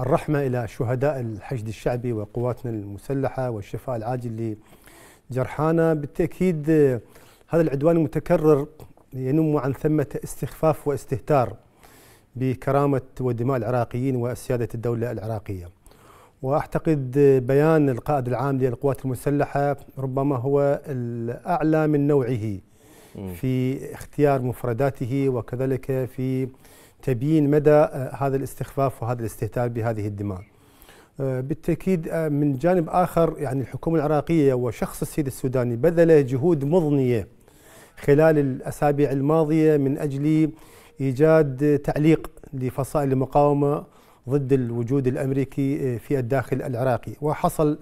الرحمة إلى شهداء الحشد الشعبي وقواتنا المسلحة والشفاء العاجل لجرحانا بالتأكيد هذا العدوان المتكرر ينم عن ثمة استخفاف واستهتار بكرامة ودماء العراقيين وسيادة الدولة العراقية وأعتقد بيان القائد العام للقوات المسلحة ربما هو الأعلى من نوعه في اختيار مفرداته وكذلك في تبيين مدى آه، هذا الاستخفاف وهذا الاستهتار بهذه الدماء آه، بالتأكيد آه، من جانب آخر يعني الحكومة العراقية وشخص السيد السوداني بذل جهود مضنية خلال الأسابيع الماضية من أجل إيجاد تعليق لفصائل المقاومة ضد الوجود الأمريكي في الداخل العراقي وحصل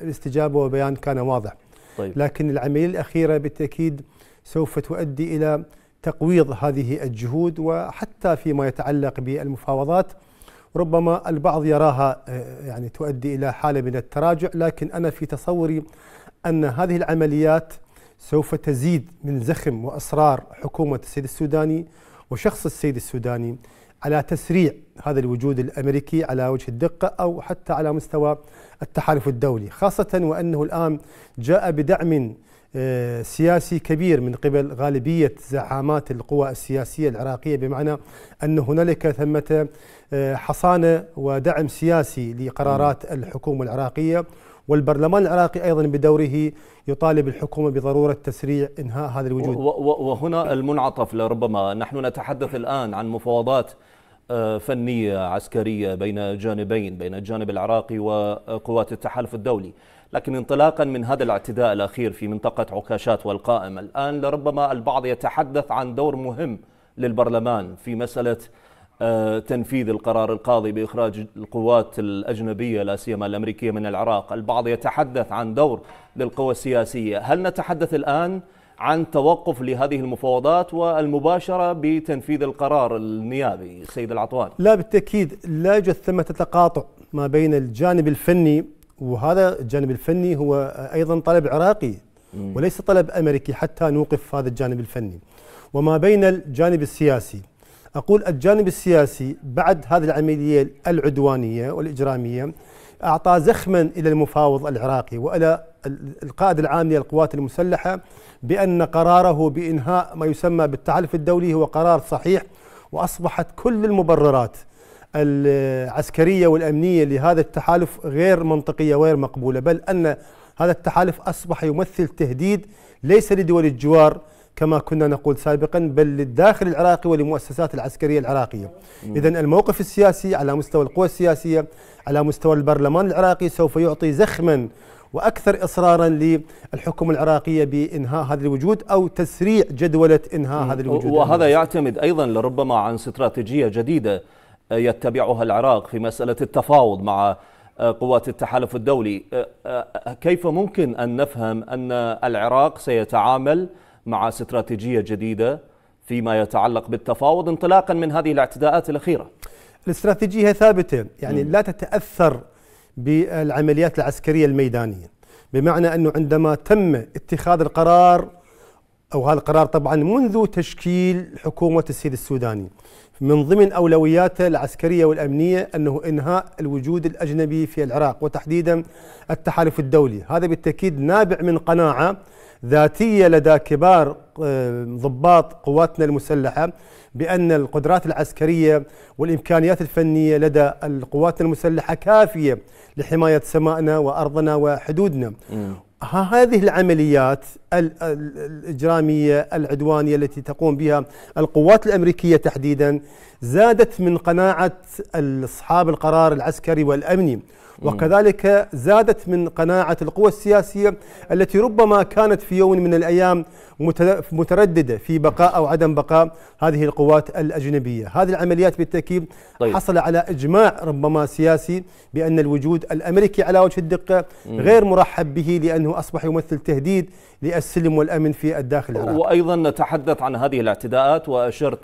الاستجابة وبيان كان واضح طيب. لكن العملية الأخيرة بالتأكيد سوف تؤدي إلى تقويض هذه الجهود وحتى فيما يتعلق بالمفاوضات ربما البعض يراها آه، يعني تؤدي الى حاله من التراجع لكن انا في تصوري ان هذه العمليات سوف تزيد من زخم واصرار حكومه السيد السوداني وشخص السيد السوداني على تسريع هذا الوجود الامريكي على وجه الدقه او حتى على مستوى التحالف الدولي، خاصه وانه الان جاء بدعم آه، سياسي كبير من قبل غالبية زعامات القوى السياسية العراقية بمعنى أن هنالك ثمة آه، حصانة ودعم سياسي لقرارات الحكومة العراقية والبرلمان العراقي ايضا بدوره يطالب الحكومه بضروره تسريع انهاء هذا الوجود. وهنا المنعطف لربما نحن نتحدث الان عن مفاوضات آه، فنيه عسكريه بين جانبين بين الجانب العراقي وقوات التحالف الدولي. لكن انطلاقا من هذا الاعتداء الأخير في منطقة عكاشات والقائمة الآن لربما البعض يتحدث عن دور مهم للبرلمان في مسألة آه، تنفيذ القرار القاضي باخراج القوات الاجنبيه لا سيما الامريكيه من العراق، البعض يتحدث عن دور للقوى السياسيه، هل نتحدث الان عن توقف لهذه المفاوضات والمباشره بتنفيذ القرار النيابي سيد العطوان؟ لا بالتاكيد لا يوجد ثمه تقاطع ما بين الجانب الفني وهذا الجانب الفني هو ايضا طلب عراقي وليس طلب امريكي حتى نوقف هذا الجانب الفني وما بين الجانب السياسي اقول الجانب السياسي بعد هذه العمليه العدوانيه والاجراميه اعطى زخما الى المفاوض العراقي والى القائد العام للقوات المسلحه بان قراره بانهاء ما يسمى بالتحالف الدولي هو قرار صحيح واصبحت كل المبررات العسكرية والأمنية لهذا التحالف غير منطقية وغير مقبولة بل أن هذا التحالف أصبح يمثل تهديد ليس لدول الجوار كما كنا نقول سابقا بل للداخل العراقي ولمؤسسات العسكرية العراقية إذا الموقف السياسي على مستوى القوى السياسية على مستوى البرلمان العراقي سوف يعطي زخما واكثر اصرارا للحكومه العراقيه بانهاء هذا الوجود او تسريع جدوله انهاء هذا الوجود وهذا يعتمد ايضا لربما عن استراتيجيه جديده يتبعها العراق في مسألة التفاوض مع آه، قوات التحالف الدولي آه، آه، كيف ممكن أن نفهم أن العراق سيتعامل مع استراتيجية جديدة فيما يتعلق بالتفاوض انطلاقا من هذه الاعتداءات الأخيرة الاستراتيجية ثابتة يعني لا تتأثر بالعمليات العسكرية الميدانية بمعنى أنه عندما تم اتخاذ القرار أو هذا القرار طبعا منذ تشكيل حكومة السيد السوداني من ضمن أولوياته العسكرية والأمنية أنه إنهاء الوجود الأجنبي في العراق وتحديدا التحالف الدولي هذا بالتأكيد نابع من قناعة ذاتية لدى كبار ضباط قواتنا المسلحة بأن القدرات العسكرية والإمكانيات الفنية لدى القوات المسلحة كافية لحماية سمائنا وأرضنا وحدودنا هذه العمليات الإجرامية العدوانية التي تقوم بها القوات الأمريكية تحديدا زادت من قناعة أصحاب القرار العسكري والأمني وكذلك زادت من قناعة القوى السياسية التي ربما كانت في يوم من الأيام مترددة في بقاء أو عدم بقاء هذه القوات الأجنبية هذه العمليات بالتأكيد طيب. حصل على إجماع ربما سياسي بأن الوجود الأمريكي على وجه الدقة غير مرحب به لأنه أصبح يمثل تهديد للسلم والأمن في الداخل العراقي وأيضا نتحدث عن هذه الاعتداءات وأشرت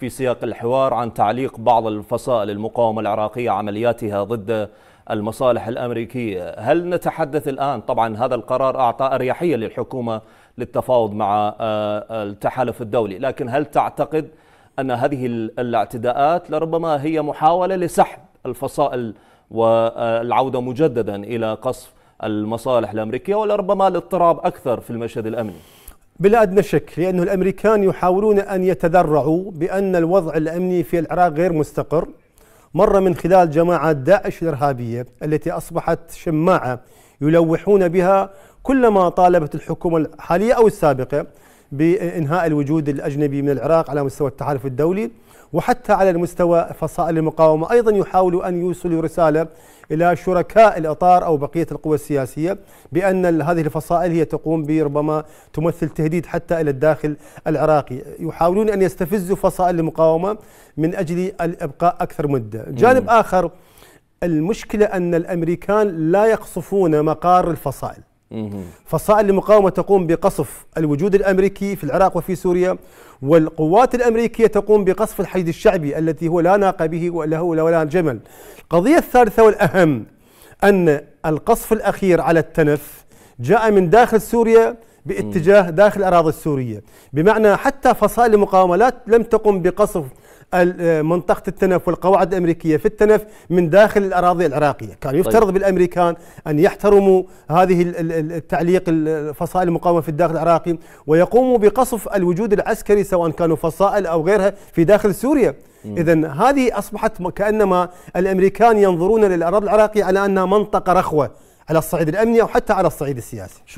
في سياق الحوار عن تعليق بعض الفصائل المقاومة العراقية عملياتها ضد المصالح الأمريكية هل نتحدث الآن طبعا هذا القرار أعطى أريحية للحكومة للتفاوض مع آه، التحالف الدولي لكن هل تعتقد أن هذه الاعتداءات لربما هي محاولة لسحب الفصائل والعودة مجددا إلى قصف المصالح الأمريكية ولربما الاضطراب أكثر في المشهد الأمني بلا أدنى شك لأن الأمريكان يحاولون أن يتذرعوا بأن الوضع الأمني في العراق غير مستقر مرة من خلال جماعة داعش الإرهابية التي أصبحت شماعة يلوحون بها كلما طالبت الحكومة الحالية أو السابقة بانهاء الوجود الاجنبي من العراق على مستوى التحالف الدولي وحتى على المستوى فصائل المقاومه ايضا يحاولوا ان يوصلوا رساله الى شركاء الاطار او بقيه القوى السياسيه بان هذه الفصائل هي تقوم بربما تمثل تهديد حتى الى الداخل العراقي، يحاولون ان يستفزوا فصائل المقاومه من اجل الابقاء اكثر مده، جانب اخر المشكله ان الامريكان لا يقصفون مقار الفصائل. فصائل المقاومة تقوم بقصف الوجود الأمريكي في العراق وفي سوريا والقوات الأمريكية تقوم بقصف الحشد الشعبي الذي هو لا ناقة به ولا هو ولا جمل القضية الثالثة والأهم أن القصف الأخير على التنف جاء من داخل سوريا باتجاه داخل الأراضي السورية بمعنى حتى فصائل المقاومة لم تقم بقصف آه، منطقه التنف والقواعد الامريكيه في التنف من داخل الاراضي العراقيه، كان طيب. يفترض طيب. بالامريكان ان يحترموا هذه التعليق الفصائل المقاومه في الداخل العراقي ويقوموا بقصف الوجود العسكري سواء كانوا فصائل او غيرها في داخل سوريا. اذا هذه اصبحت كانما الامريكان ينظرون للاراضي العراقيه على انها منطقه رخوه على الصعيد الامني او حتى على الصعيد السياسي.